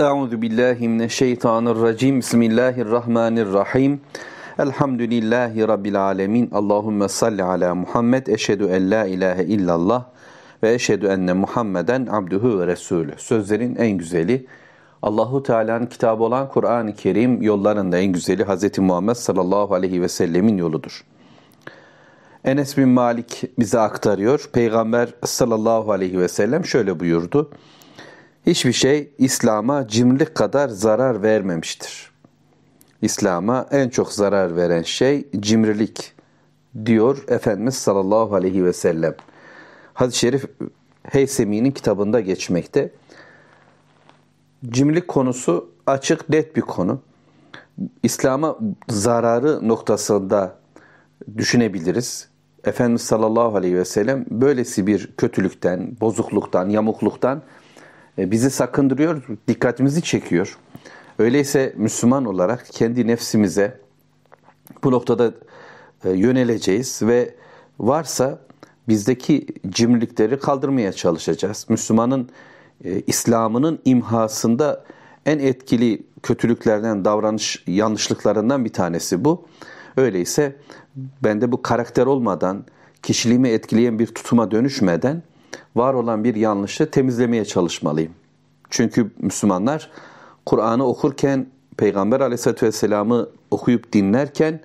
Euzu billahi mineşşeytanirracim. Bismillahirrahmanirrahim. Elhamdülillahi rabbil alamin. Allahumme salli ala Muhammed. Eşhedü en la ilahe illallah ve eşhedü enne Muhammeden abduhu ve resulü. Sözlerin en güzeli Allahu Teala'nın kitabı olan Kur'an-ı Kerim yollarında en güzeli Hz. Muhammed sallallahu aleyhi ve sellemin yoludur. Enes bin Malik bize aktarıyor. Peygamber sallallahu aleyhi ve sellem şöyle buyurdu hiçbir şey İslam'a cimrilik kadar zarar vermemiştir. İslam'a en çok zarar veren şey cimrilik diyor Efendimiz sallallahu aleyhi ve sellem. hadis Şerif Heysemi'nin kitabında geçmekte. Cimrilik konusu açık net bir konu. İslam'a zararı noktasında düşünebiliriz. Efendimiz sallallahu aleyhi ve sellem böylesi bir kötülükten, bozukluktan, yamukluktan e, bizi sakındırıyor, dikkatimizi çekiyor. Öyleyse Müslüman olarak kendi nefsimize bu noktada e, yöneleceğiz ve varsa bizdeki cimrilikleri kaldırmaya çalışacağız. Müslümanın e, İslam'ının imhasında en etkili kötülüklerden, davranış yanlışlıklarından bir tanesi bu. Öyleyse bende bu karakter olmadan, kişiliğimi etkileyen bir tutuma dönüşmeden var olan bir yanlışı temizlemeye çalışmalıyım. Çünkü Müslümanlar Kur'an'ı okurken, Peygamber Aleyhisselatü vesselam'ı okuyup dinlerken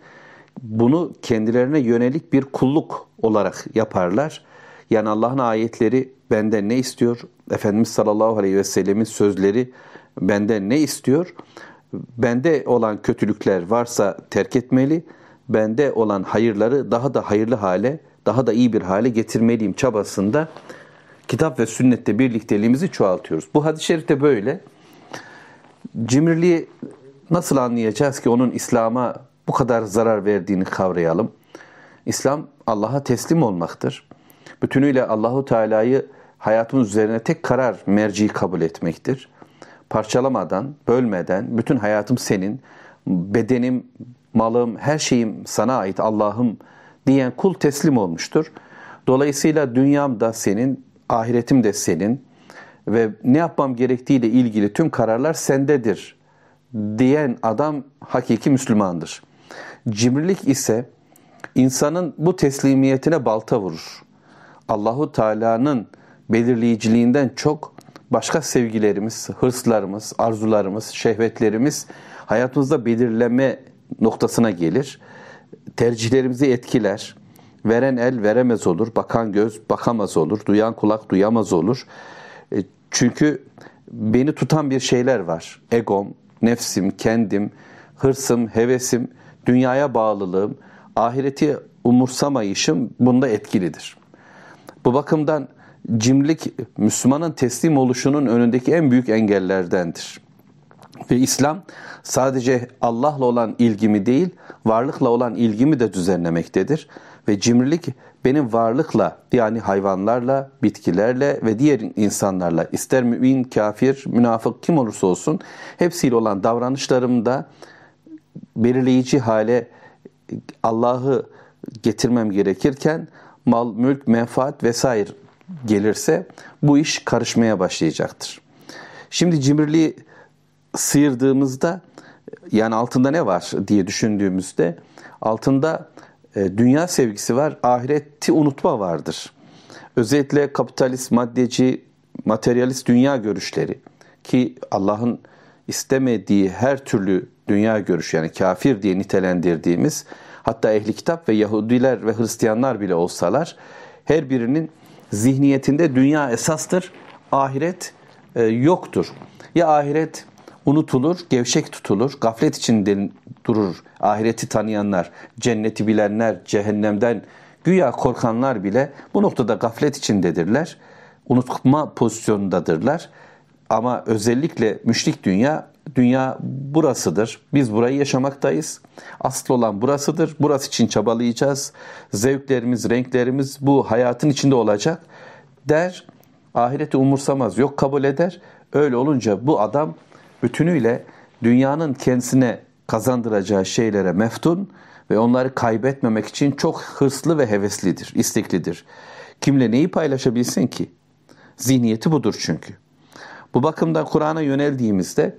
bunu kendilerine yönelik bir kulluk olarak yaparlar. Yani Allah'ın ayetleri benden ne istiyor? Efendimiz sallallahu aleyhi ve sellemin sözleri benden ne istiyor? Bende olan kötülükler varsa terk etmeli, bende olan hayırları daha da hayırlı hale, daha da iyi bir hale getirmeliyim çabasında kitap ve sünnette birlikteliğimizi çoğaltıyoruz. Bu hadis-i şerifte böyle. Cimriliği nasıl anlayacağız ki onun İslam'a bu kadar zarar verdiğini kavrayalım. İslam Allah'a teslim olmaktır. Bütünüyle Allahu Teala'yı hayatımız üzerine tek karar merci kabul etmektir. Parçalamadan, bölmeden, bütün hayatım senin, bedenim, malım, her şeyim sana ait Allah'ım diyen kul teslim olmuştur. Dolayısıyla dünyam da senin, ahiretim de senin ve ne yapmam gerektiğiyle ilgili tüm kararlar sendedir diyen adam hakiki Müslümandır. Cimrilik ise insanın bu teslimiyetine balta vurur. Allahu Teala'nın belirleyiciliğinden çok başka sevgilerimiz, hırslarımız, arzularımız, şehvetlerimiz hayatımızda belirleme noktasına gelir. Tercihlerimizi etkiler. Veren el veremez olur, bakan göz bakamaz olur, duyan kulak duyamaz olur. E, çünkü beni tutan bir şeyler var. Egom, nefsim, kendim, hırsım, hevesim, dünyaya bağlılığım, ahireti umursamayışım bunda etkilidir. Bu bakımdan cimrilik Müslümanın teslim oluşunun önündeki en büyük engellerdendir. Ve İslam sadece Allah'la olan ilgimi değil, varlıkla olan ilgimi de düzenlemektedir ve cimrilik benim varlıkla yani hayvanlarla, bitkilerle ve diğer insanlarla ister mümin, kafir, münafık kim olursa olsun hepsiyle olan davranışlarımda belirleyici hale Allah'ı getirmem gerekirken mal, mülk, menfaat vesaire gelirse bu iş karışmaya başlayacaktır. Şimdi cimriliği sıyırdığımızda yani altında ne var diye düşündüğümüzde altında e, dünya sevgisi var, ahireti unutma vardır. Özetle kapitalist, maddeci, materyalist dünya görüşleri ki Allah'ın istemediği her türlü dünya görüşü yani kafir diye nitelendirdiğimiz hatta ehli kitap ve Yahudiler ve Hristiyanlar bile olsalar her birinin zihniyetinde dünya esastır, ahiret e, yoktur. Ya ahiret unutulur, gevşek tutulur, gaflet içinde durur. Ahireti tanıyanlar, cenneti bilenler, cehennemden güya korkanlar bile bu noktada gaflet içindedirler. Unutma pozisyonundadırlar. Ama özellikle müşrik dünya, dünya burasıdır. Biz burayı yaşamaktayız. Asıl olan burasıdır. Burası için çabalayacağız. Zevklerimiz, renklerimiz bu hayatın içinde olacak der. Ahireti umursamaz, yok kabul eder. Öyle olunca bu adam bütünüyle dünyanın kendisine kazandıracağı şeylere meftun ve onları kaybetmemek için çok hırslı ve heveslidir, isteklidir. Kimle neyi paylaşabilsin ki? Zihniyeti budur çünkü. Bu bakımdan Kur'an'a yöneldiğimizde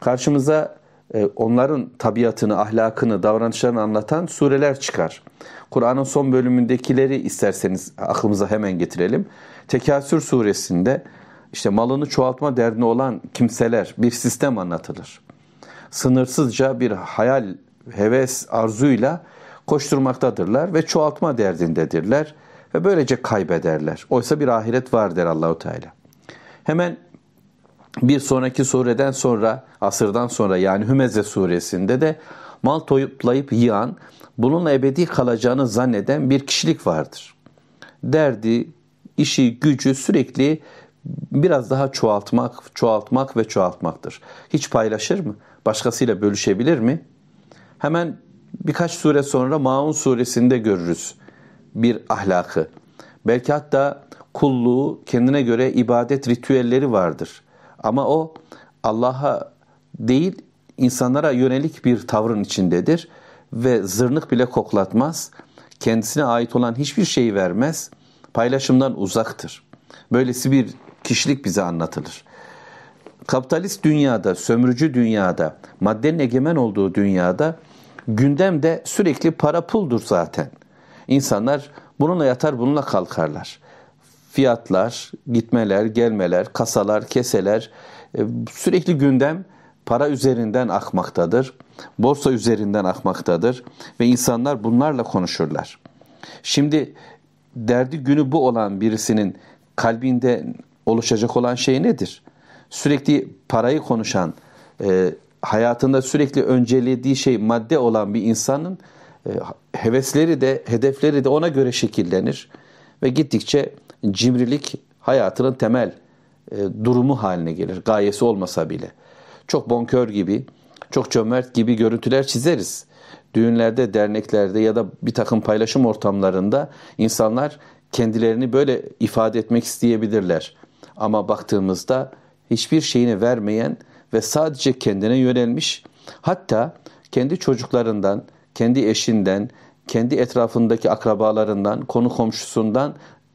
karşımıza e, onların tabiatını, ahlakını, davranışlarını anlatan sureler çıkar. Kur'an'ın son bölümündekileri isterseniz aklımıza hemen getirelim. Tekasür suresinde işte malını çoğaltma derdine olan kimseler bir sistem anlatılır sınırsızca bir hayal, heves, arzuyla koşturmaktadırlar ve çoğaltma derdindedirler ve böylece kaybederler. Oysa bir ahiret var der Allahu Teala. Hemen bir sonraki sureden sonra, asırdan sonra yani Hümeze suresinde de mal toyuplayıp yiyen, bununla ebedi kalacağını zanneden bir kişilik vardır. Derdi, işi, gücü sürekli biraz daha çoğaltmak, çoğaltmak ve çoğaltmaktır. Hiç paylaşır mı? başkasıyla bölüşebilir mi? Hemen birkaç sure sonra Maun suresinde görürüz bir ahlakı. Belki hatta kulluğu kendine göre ibadet ritüelleri vardır. Ama o Allah'a değil insanlara yönelik bir tavrın içindedir ve zırnık bile koklatmaz. Kendisine ait olan hiçbir şeyi vermez. Paylaşımdan uzaktır. Böylesi bir kişilik bize anlatılır kapitalist dünyada, sömürücü dünyada, maddenin egemen olduğu dünyada gündemde sürekli para puldur zaten. İnsanlar bununla yatar, bununla kalkarlar. Fiyatlar, gitmeler, gelmeler, kasalar, keseler e, sürekli gündem para üzerinden akmaktadır. Borsa üzerinden akmaktadır ve insanlar bunlarla konuşurlar. Şimdi derdi günü bu olan birisinin kalbinde oluşacak olan şey nedir? sürekli parayı konuşan, e, hayatında sürekli öncelediği şey madde olan bir insanın e, hevesleri de hedefleri de ona göre şekillenir ve gittikçe cimrilik hayatının temel e, durumu haline gelir. Gayesi olmasa bile. Çok bonkör gibi, çok cömert gibi görüntüler çizeriz. Düğünlerde, derneklerde ya da bir takım paylaşım ortamlarında insanlar kendilerini böyle ifade etmek isteyebilirler. Ama baktığımızda hiçbir şeyini vermeyen ve sadece kendine yönelmiş, hatta kendi çocuklarından, kendi eşinden, kendi etrafındaki akrabalarından, konu komşusundan,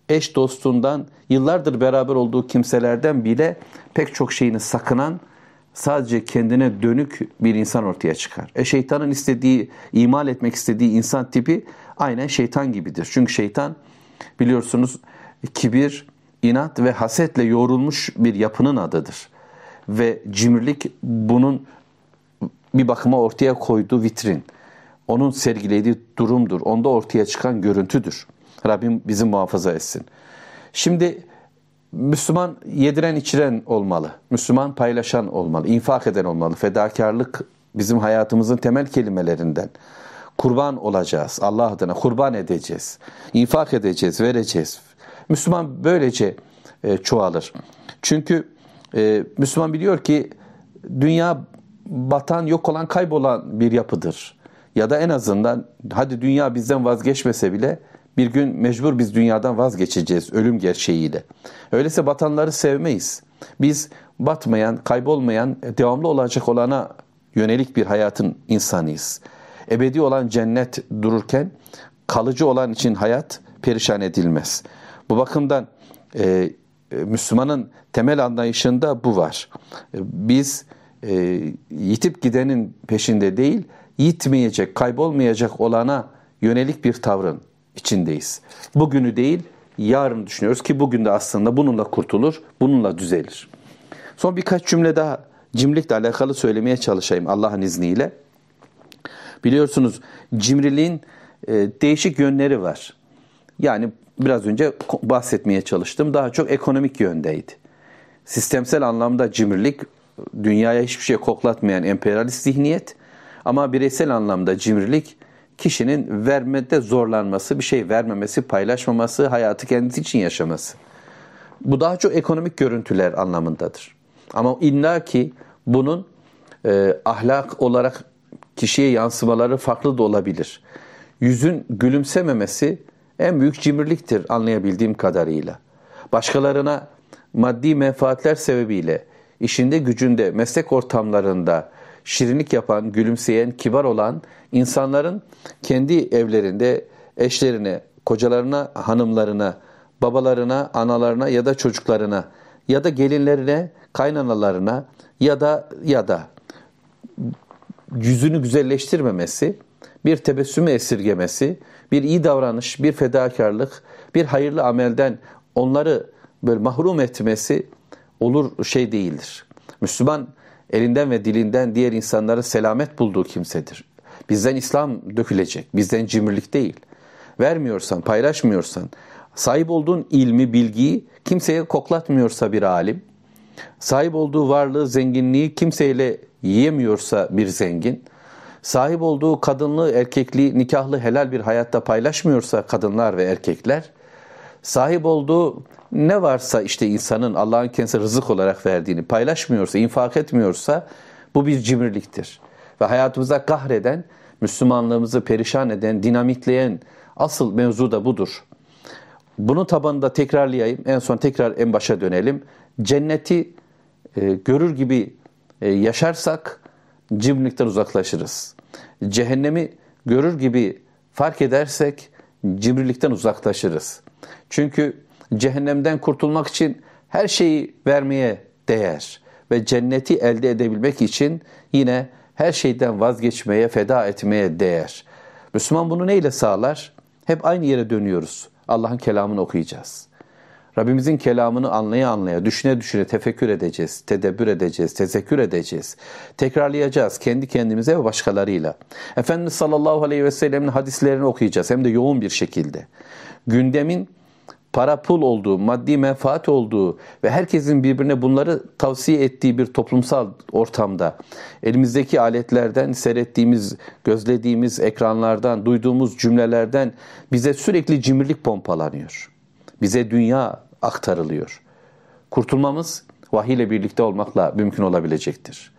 eş dostundan, yıllardır beraber olduğu kimselerden bile pek çok şeyini sakınan, sadece kendine dönük bir insan ortaya çıkar. E şeytanın istediği, imal etmek istediği insan tipi aynen şeytan gibidir. Çünkü şeytan biliyorsunuz kibir, inat ve hasetle yoğrulmuş bir yapının adıdır. Ve cimrilik bunun bir bakıma ortaya koyduğu vitrin. Onun sergilediği durumdur. Onda ortaya çıkan görüntüdür. Rabbim bizi muhafaza etsin. Şimdi Müslüman yediren içiren olmalı. Müslüman paylaşan olmalı. infak eden olmalı. Fedakarlık bizim hayatımızın temel kelimelerinden. Kurban olacağız Allah adına. Kurban edeceğiz. infak edeceğiz, vereceğiz. Müslüman böylece e, çoğalır. Çünkü e, Müslüman biliyor ki dünya batan, yok olan, kaybolan bir yapıdır. Ya da en azından hadi dünya bizden vazgeçmese bile bir gün mecbur biz dünyadan vazgeçeceğiz ölüm gerçeğiyle. Öyleyse batanları sevmeyiz. Biz batmayan, kaybolmayan, e, devamlı olacak olana yönelik bir hayatın insanıyız. Ebedi olan cennet dururken kalıcı olan için hayat perişan edilmez. Bu bakımdan e, e, Müslümanın temel anlayışında bu var. E, biz e, yitip gidenin peşinde değil, yitmeyecek, kaybolmayacak olana yönelik bir tavrın içindeyiz. Bugünü değil, yarını düşünüyoruz ki bugün de aslında bununla kurtulur, bununla düzelir. Son birkaç cümle daha cimrilikle alakalı söylemeye çalışayım Allah'ın izniyle. Biliyorsunuz cimriliğin e, değişik yönleri var. Yani biraz önce bahsetmeye çalıştım. Daha çok ekonomik yöndeydi. Sistemsel anlamda cimrilik, dünyaya hiçbir şey koklatmayan emperyalist zihniyet ama bireysel anlamda cimrilik kişinin vermede zorlanması, bir şey vermemesi, paylaşmaması, hayatı kendisi için yaşaması. Bu daha çok ekonomik görüntüler anlamındadır. Ama illa ki bunun e, ahlak olarak kişiye yansımaları farklı da olabilir. Yüzün gülümsememesi en büyük cimriliktir anlayabildiğim kadarıyla. Başkalarına maddi menfaatler sebebiyle işinde gücünde, meslek ortamlarında şirinlik yapan, gülümseyen, kibar olan insanların kendi evlerinde eşlerine, kocalarına, hanımlarına, babalarına, analarına ya da çocuklarına ya da gelinlerine, kaynanalarına ya da ya da yüzünü güzelleştirmemesi, bir tebessümü esirgemesi, bir iyi davranış, bir fedakarlık, bir hayırlı amelden onları böyle mahrum etmesi olur şey değildir. Müslüman elinden ve dilinden diğer insanlara selamet bulduğu kimsedir. Bizden İslam dökülecek, bizden cimrilik değil. Vermiyorsan, paylaşmıyorsan, sahip olduğun ilmi, bilgiyi kimseye koklatmıyorsa bir alim, sahip olduğu varlığı, zenginliği kimseyle yiyemiyorsa bir zengin, sahip olduğu kadınlı, erkekli, nikahlı, helal bir hayatta paylaşmıyorsa kadınlar ve erkekler, sahip olduğu ne varsa işte insanın Allah'ın kendisi rızık olarak verdiğini paylaşmıyorsa, infak etmiyorsa bu bir cimriliktir. Ve hayatımıza kahreden, Müslümanlığımızı perişan eden, dinamitleyen asıl mevzu da budur. Bunu tabanında tekrarlayayım. En son tekrar en başa dönelim. Cenneti e, görür gibi e, yaşarsak cimrilikten uzaklaşırız. Cehennemi görür gibi fark edersek cimrilikten uzaklaşırız. Çünkü cehennemden kurtulmak için her şeyi vermeye değer ve cenneti elde edebilmek için yine her şeyden vazgeçmeye, feda etmeye değer. Müslüman bunu neyle sağlar? Hep aynı yere dönüyoruz. Allah'ın kelamını okuyacağız. Rabbimizin kelamını anlaya anlaya, düşüne düşüne tefekkür edeceğiz, tedebbür edeceğiz, tezekkür edeceğiz. Tekrarlayacağız kendi kendimize ve başkalarıyla. Efendimiz sallallahu aleyhi ve sellem'in hadislerini okuyacağız hem de yoğun bir şekilde. Gündemin para pul olduğu, maddi menfaat olduğu ve herkesin birbirine bunları tavsiye ettiği bir toplumsal ortamda elimizdeki aletlerden, seyrettiğimiz, gözlediğimiz ekranlardan, duyduğumuz cümlelerden bize sürekli cimrilik pompalanıyor. Bize dünya aktarılıyor. Kurtulmamız vahiy ile birlikte olmakla mümkün olabilecektir.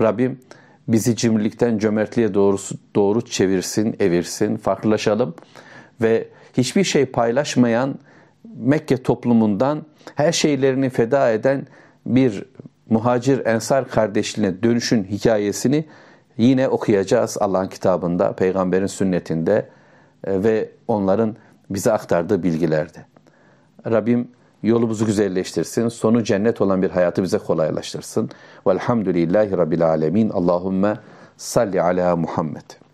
Rabbim bizi cimrilikten cömertliğe doğrusu, doğru çevirsin, evirsin, farklılaşalım ve hiçbir şey paylaşmayan Mekke toplumundan her şeylerini feda eden bir muhacir ensar kardeşliğine dönüşün hikayesini yine okuyacağız Allah'ın kitabında, peygamberin sünnetinde e, ve onların bize aktardığı bilgilerde. Rabbim yolumuzu güzelleştirsin. Sonu cennet olan bir hayatı bize kolaylaştırsın. Velhamdülillahi Rabbil Alemin. Allahümme salli ala Muhammed.